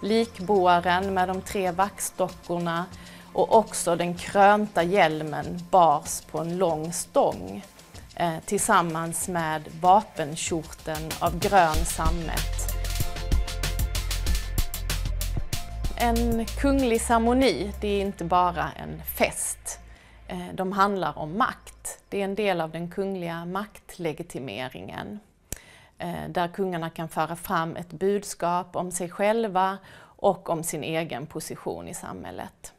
likbåren med de tre vaxdockorna och också den krönta hjälmen bars på en lång stång eh, tillsammans med vapenkjorten av grön sammet. En kunglig ceremoni, det är inte bara en fest. Eh, de handlar om makt. Det är en del av den kungliga maktlegitimeringen. Eh, där kungarna kan föra fram ett budskap om sig själva och om sin egen position i samhället.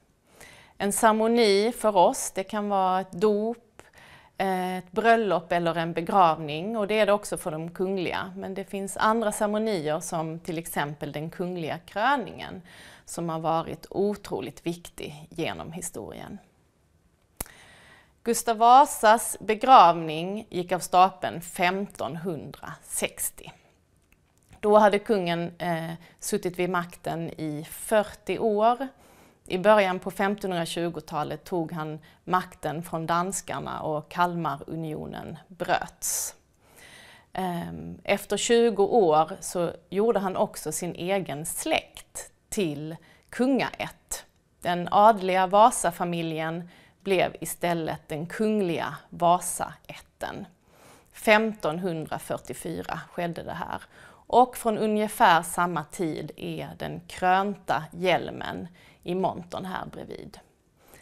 En ceremoni för oss, det kan vara ett dop, eh, ett bröllop eller en begravning och det är det också för de kungliga. Men det finns andra ceremonier som till exempel den kungliga kröningen som har varit otroligt viktig genom historien. Gustav Vasas begravning gick av stapeln 1560. Då hade kungen eh, suttit vid makten i 40 år. I början på 1520-talet tog han makten från danskarna och Kalmarunionen bröts. Ehm, efter 20 år så gjorde han också sin egen släkt till kungaätt. Den adliga Vasafamiljen blev istället den kungliga Vasaätten. 1544 skedde det här och från ungefär samma tid är den krönta hjälmen i montern här bredvid.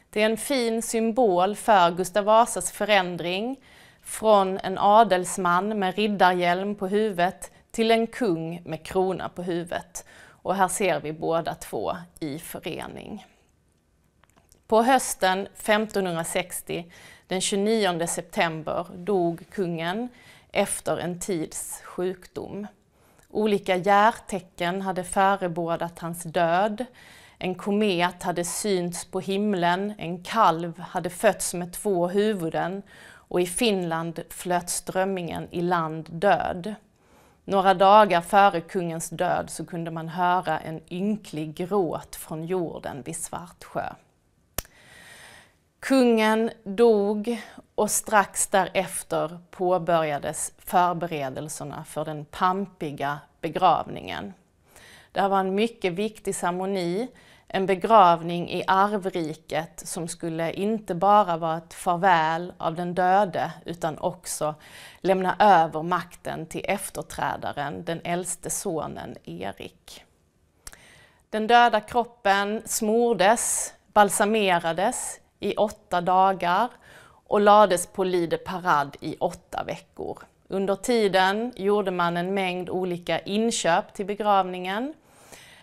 Det är en fin symbol för Gustav Vasas förändring från en adelsman med riddarhjälm på huvudet till en kung med krona på huvudet. Och här ser vi båda två i förening. På hösten 1560, den 29 september, dog kungen efter en tids sjukdom. Olika järtecken hade förebådat hans död. En komet hade synts på himlen, en kalv hade fötts med två huvuden och i Finland flöt strömmingen i land död. Några dagar före kungens död så kunde man höra en ynklig gråt från jorden vid Svartsjö. Kungen dog och strax därefter påbörjades förberedelserna för den pampiga begravningen. Det här var en mycket viktig ceremoni, en begravning i arvriket som skulle inte bara vara ett farväl av den döde utan också lämna över makten till efterträdaren, den äldste sonen Erik. Den döda kroppen smordes, balsamerades i åtta dagar och lades på Lide Parad i åtta veckor. Under tiden gjorde man en mängd olika inköp till begravningen.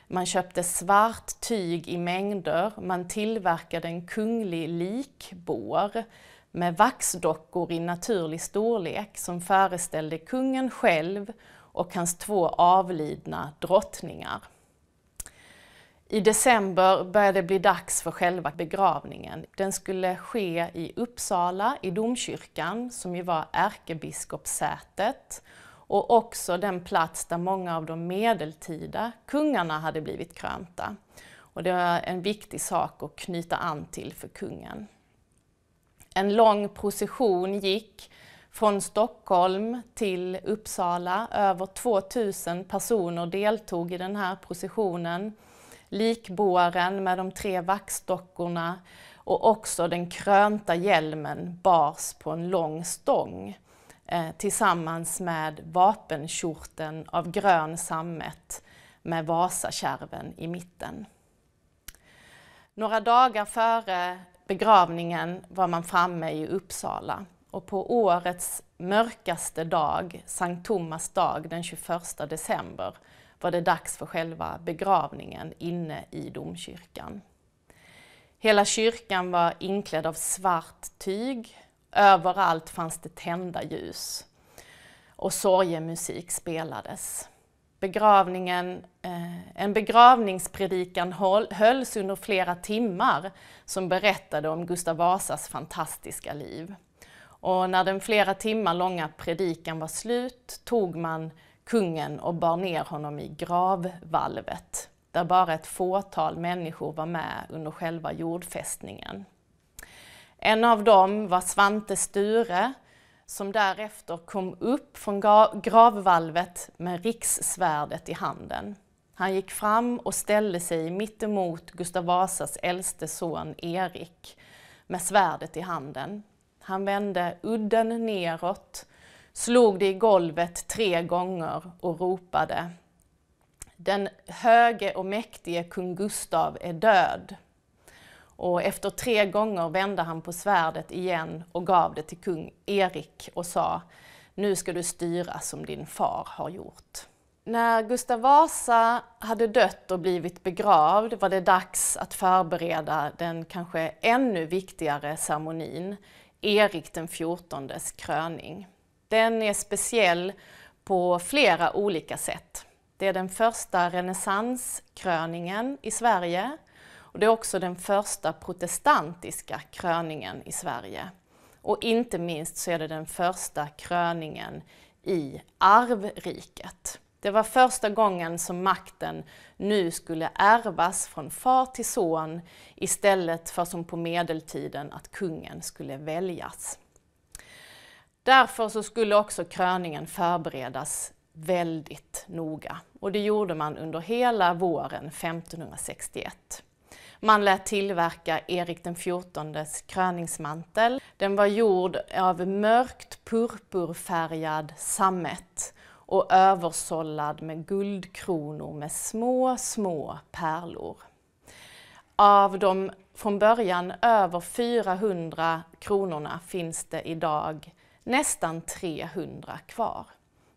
Man köpte svart tyg i mängder, man tillverkade en kunglig likbår med vaxdockor i naturlig storlek som föreställde kungen själv och hans två avlidna drottningar. I december började det bli dags för själva begravningen. Den skulle ske i Uppsala, i domkyrkan, som ju var ärkebiskopssätet och också den plats där många av de medeltida kungarna hade blivit krönta. Och det var en viktig sak att knyta an till för kungen. En lång procession gick från Stockholm till Uppsala. Över 2000 personer deltog i den här processionen likbåren med de tre vaxdockorna och också den krönta hjälmen bars på en lång stång eh, tillsammans med vapenkjorten av grön sammet med Vasakärven i mitten. Några dagar före begravningen var man framme i Uppsala och på årets mörkaste dag, Sankt Thomas dag den 21 december, var det dags för själva begravningen inne i domkyrkan. Hela kyrkan var inklädd av svart tyg. Överallt fanns det tända ljus och sorgemusik spelades. Begravningen, eh, en begravningspredikan hölls under flera timmar som berättade om Gustav Vasas fantastiska liv. Och när den flera timmar långa predikan var slut tog man kungen och bar ner honom i gravvalvet där bara ett fåtal människor var med under själva jordfästningen. En av dem var Svante Sture som därefter kom upp från gravvalvet med rikssvärdet i handen. Han gick fram och ställde sig mittemot Gustav Vasas äldste son Erik med svärdet i handen. Han vände udden neråt slog det i golvet tre gånger och ropade Den höge och mäktige kung Gustav är död. Och efter tre gånger vände han på svärdet igen och gav det till kung Erik och sa Nu ska du styra som din far har gjort. När Gustav Vasa hade dött och blivit begravd var det dags att förbereda den kanske ännu viktigare ceremonin, Erik den XIVs kröning. Den är speciell på flera olika sätt. Det är den första renässanskröningen i Sverige och det är också den första protestantiska kröningen i Sverige. Och inte minst så är det den första kröningen i arvriket. Det var första gången som makten nu skulle ärvas från far till son istället för som på medeltiden att kungen skulle väljas. Därför så skulle också kröningen förberedas väldigt noga och det gjorde man under hela våren 1561. Man lät tillverka Erik den XIVs kröningsmantel. Den var gjord av mörkt purpurfärgad sammet och översållad med guldkronor med små, små pärlor. Av de från början över 400 kronorna finns det idag nästan 300 kvar.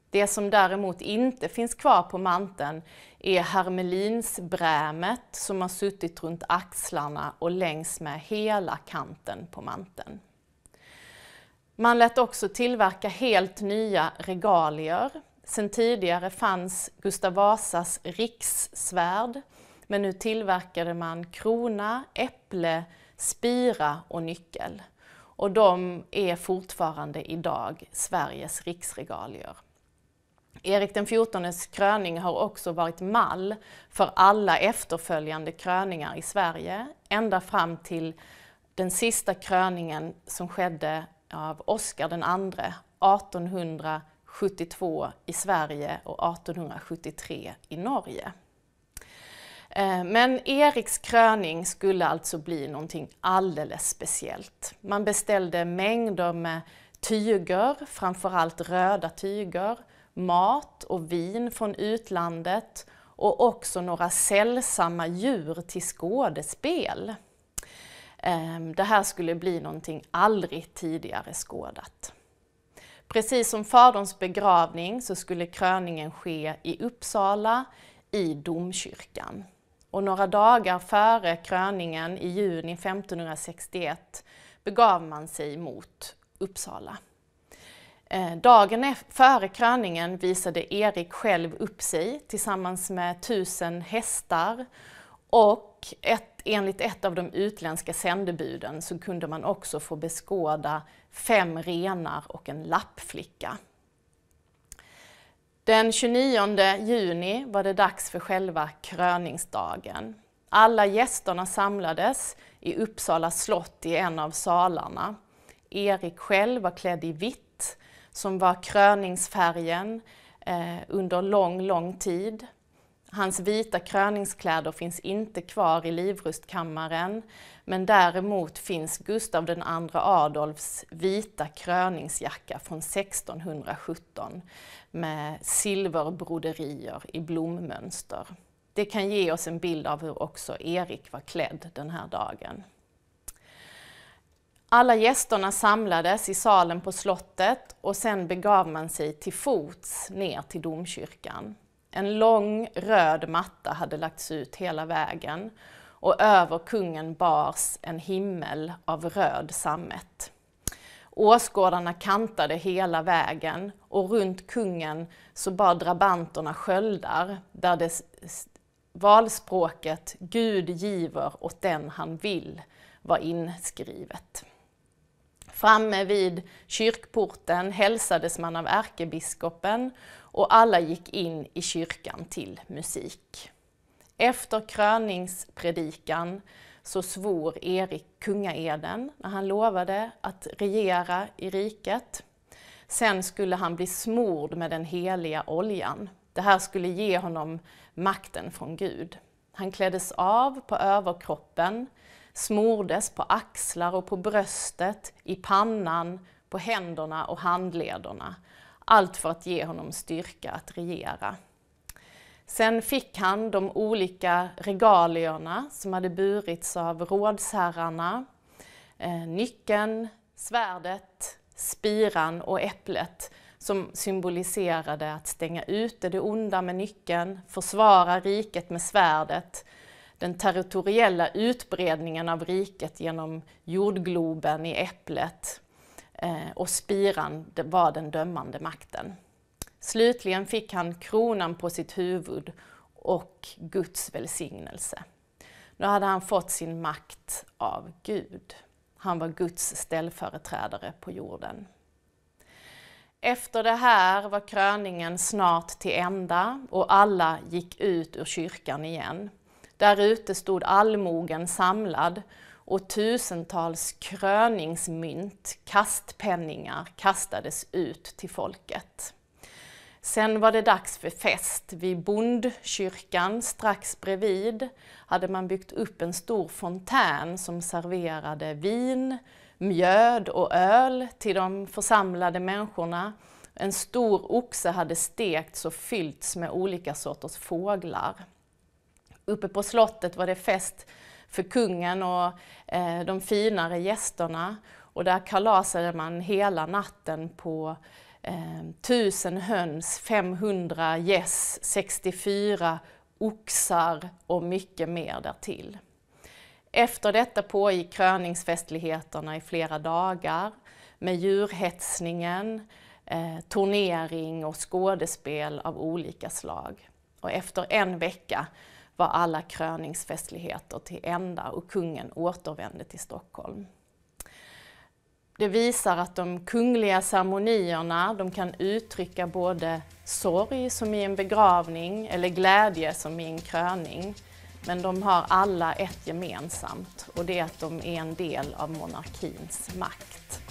Det som däremot inte finns kvar på manteln är hermelinsbrämet som har suttit runt axlarna och längs med hela kanten på manteln. Man lät också tillverka helt nya regalier. Sen tidigare fanns Gustav Vasas rikssvärd, men nu tillverkade man krona, äpple, spira och nyckel och de är fortfarande idag Sveriges riksregalier. Erik den XIVs kröning har också varit mall för alla efterföljande kröningar i Sverige ända fram till den sista kröningen som skedde av Oscar den andre 1872 i Sverige och 1873 i Norge. Eh, men Eriks kröning skulle alltså bli någonting alldeles speciellt. Man beställde mängder med tyger, framförallt röda tyger, mat och vin från utlandet och också några sällsamma djur till skådespel. Ehm, det här skulle bli någonting aldrig tidigare skådat. Precis som faderns begravning så skulle kröningen ske i Uppsala i domkyrkan och några dagar före kröningen i juni 1561 begav man sig mot Uppsala. Eh, dagen före kröningen visade Erik själv upp sig tillsammans med tusen hästar och ett, enligt ett av de utländska sändebuden så kunde man också få beskåda fem renar och en lappflicka. Den 29 juni var det dags för själva kröningsdagen. Alla gästerna samlades i Uppsala slott i en av salarna. Erik själv var klädd i vitt, som var kröningsfärgen eh, under lång, lång tid. Hans vita kröningskläder finns inte kvar i Livrustkammaren men däremot finns Gustav II Adolfs vita kröningsjacka från 1617 med silverbroderier i blommönster. Det kan ge oss en bild av hur också Erik var klädd den här dagen. Alla gästerna samlades i salen på slottet och sen begav man sig till fots ner till domkyrkan. En lång röd matta hade lagts ut hela vägen och över kungen bars en himmel av röd sammet. Åskådarna kantade hela vägen och runt kungen så bar drabanterna sköldar där det valspråket Gud giver åt den han vill var inskrivet. Framme vid kyrkporten hälsades man av ärkebiskopen och alla gick in i kyrkan till musik. Efter kröningspredikan så svor Erik kungaeden när han lovade att regera i riket. Sen skulle han bli smord med den heliga oljan. Det här skulle ge honom makten från Gud. Han kläddes av på överkroppen, smordes på axlar och på bröstet, i pannan, på händerna och handlederna. Allt för att ge honom styrka att regera. Sen fick han de olika regalierna som hade burits av rådsherrarna, eh, nyckeln, svärdet, spiran och äpplet som symboliserade att stänga ute det onda med nyckeln, försvara riket med svärdet, den territoriella utbredningen av riket genom jordgloben i äpplet eh, och spiran var den dömande makten. Slutligen fick han kronan på sitt huvud och Guds välsignelse. Nu hade han fått sin makt av Gud. Han var Guds ställföreträdare på jorden. Efter det här var kröningen snart till ända och alla gick ut ur kyrkan igen. Där ute stod allmogen samlad och tusentals kröningsmynt, kastpenningar, kastades ut till folket. Sen var det dags för fest. Vid bondkyrkan strax bredvid hade man byggt upp en stor fontän som serverade vin, mjöd och öl till de församlade människorna. En stor oxe hade stekts och fyllts med olika sorters fåglar. Uppe på slottet var det fest för kungen och eh, de finare gästerna och där kalasade man hela natten på 1000 eh, höns, 500 gäss, 64 oxar och mycket mer därtill. Efter detta pågick kröningsfestligheterna i flera dagar med djurhetsningen, eh, turnering och skådespel av olika slag. Och efter en vecka var alla kröningsfestligheter till ända och kungen återvände till Stockholm. Det visar att de kungliga ceremonierna de kan uttrycka både sorg som i en begravning eller glädje som i en kröning. Men de har alla ett gemensamt och det är att de är en del av monarkins makt.